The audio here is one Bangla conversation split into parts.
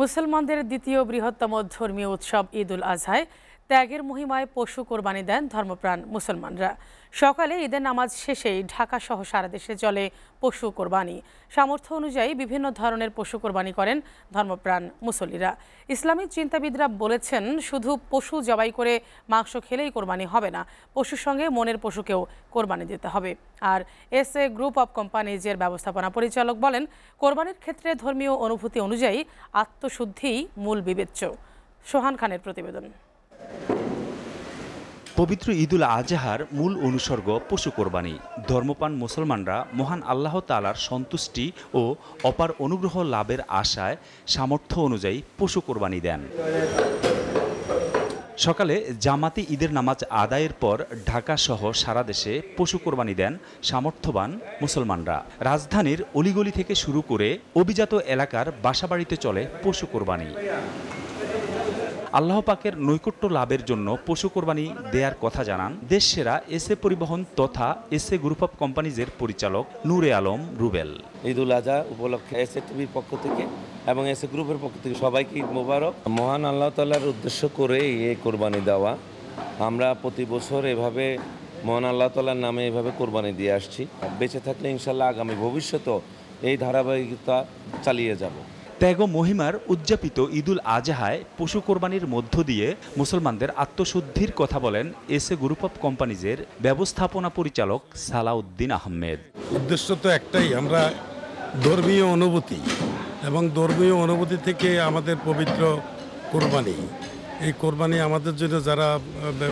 মুসলমানদের দ্বিতীয় বৃহত্তম ধর্মীয় উৎসব ঈদ উল আজহায় ত্যাগের মহিমায় পশু কোরবানি দেন ধর্মপ্রাণ মুসলমানরা সকালে ঈদের নামাজ শেষেই ঢাকা সহ সারা দেশে চলে পশু কোরবানি সামর্থ্য অনুযায়ী বিভিন্ন ধরনের পশু কোরবানি করেন ধর্মপ্রাণ মুসল্লিরা ইসলামিক চিন্তাবিদরা বলেছেন শুধু পশু জবাই করে মাংস খেলেই কোরবানি হবে না পশুর সঙ্গে মনের পশুকেও কোরবানি দিতে হবে আর এস এ গ্রুপ অব কোম্পানিজের ব্যবস্থাপনা পরিচালক বলেন কোরবানির ক্ষেত্রে ধর্মীয় অনুভূতি অনুযায়ী আত্মশুদ্ধিই মূল বিবেচ্য সোহান খানের প্রতিবেদন পবিত্র ঈদুল আজহার মূল অনুসর্গ পশু কোরবানি ধর্মপান মুসলমানরা মহান আল্লাহ তালার সন্তুষ্টি ও অপার অনুগ্রহ লাভের আশায় সামর্থ্য অনুযায়ী পশু কোরবানি দেন সকালে জামাতি ঈদের নামাজ আদায়ের পর ঢাকাসহ সারা দেশে পশু কোরবানি দেন সামর্থ্যবান মুসলমানরা রাজধানীর অলিগলি থেকে শুরু করে অভিজাত এলাকার বাসাবাড়িতে চলে পশু কোরবানি আল্লাহ পাকের নৈকট্য লাভের জন্য পশু কোরবানি দেয়ার কথা জানান দেশ সেরা এসএ পরিবহন তথা এসএ গ্রুপ অফ কোম্পানিজের পরিচালক নূরে আলম রুবেল ঈদুল আজহা উপলক্ষে এসএ টিভির পক্ষ থেকে এবং এসএ গ্রুপের পক্ষ থেকে সবাইকে মোবারক মহান আল্লাহ তাল্লার উদ্দেশ্য করে এই কোরবানি দেওয়া আমরা প্রতি বছর এভাবে মহান আল্লাহ তাল্লার নামে এভাবে কোরবানি দিয়ে আসছি বেঁচে থাকলে ইনশাল্লাহ আগামী ভবিষ্যতেও এই ধারাবাহিকতা চালিয়ে যাব ত্যাগ মহিমার উদযাপিত ঈদুল আজহায় পশু কোরবানির মধ্য দিয়ে মুসলমানদের আত্মশুদ্ধির কথা বলেন এ গ্রুপ অফ কোম্পানিজের ব্যবস্থাপনা পরিচালক সালাউদ্দিন আহমেদ উদ্দেশ্য তো একটাই আমরা ধর্মীয় অনুভূতি এবং ধর্মীয় অনুভূতি থেকে আমাদের পবিত্র কোরবানি এই কোরবানি আমাদের জন্য যারা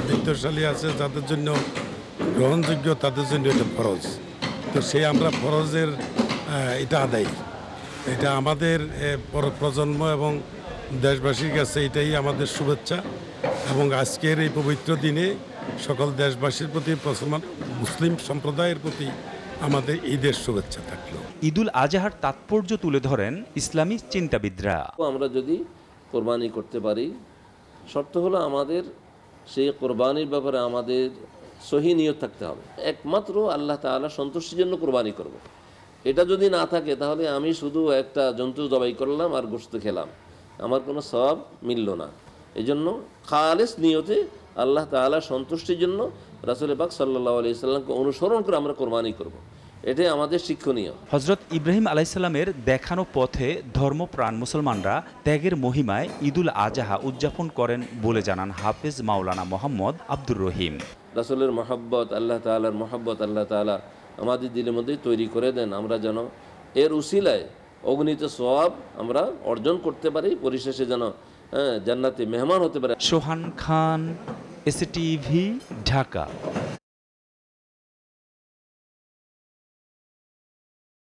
বিত্তশালী আছে যাদের জন্য গ্রহণযোগ্য তাদের জন্য এটা ফরজ তো সেই আমরা ফরজের এটা আদায় এটা আমাদের প্রজন্ম এবং দেশবাসীর কাছে এটাই আমাদের শুভেচ্ছা এবং আজকের এই পবিত্র দিনে সকল দেশবাসীর প্রতি মুসলমান মুসলিম সম্প্রদায়ের প্রতি আমাদের ঈদের শুভেচ্ছা থাকলো ঈদুল আজহার তাৎপর্য তুলে ধরেন ইসলামী চিন্তাবিদরা আমরা যদি কোরবানি করতে পারি শর্ত হলো আমাদের সেই কোরবানির ব্যাপারে আমাদের সহি নিয়ত থাকতে হবে একমাত্র আল্লাহ তালা সন্তুষ্টির জন্য কোরবানি করবো এটা যদি না থাকে তাহলে আমি শুধু একটা জন্তু জবাই করলাম আর গোস্ত খেলাম আমার কোনো সব মিলল না এই জন্য খালেস নিয়তে আল্লাহ তালা সন্তুষ্টির জন্য রাসুল পাক সাল্লাহ আলি সাল্লামকে অনুসরণ করে আমরা কোরবানি করব। এটাই আমাদের শিক্ষণীয় হজরত ইব্রাহিম আলাইসাল্লামের দেখানো পথে ধর্মপ্রাণ মুসলমানরা ত্যাগের মহিমায় ঈদুল আজাহা উদযাপন করেন বলে জানান হাফেজ মাওলানা মোহাম্মদ আব্দুর রহিম রাসুলের মহাব্বত আল্লাহ তাল্লাহর মহাব্বত আল্লাহ তালা আমাদের দিলের মধ্যে তৈরি করে দেন আমরা যেন এর উশিলায় অগণিত স্বভাব আমরা অর্জন করতে পারি পরিশেষে যেন হ্যাঁ, জান্নাতে মেহমান হতে পারে সোহান খান এসটিভি ঢাকা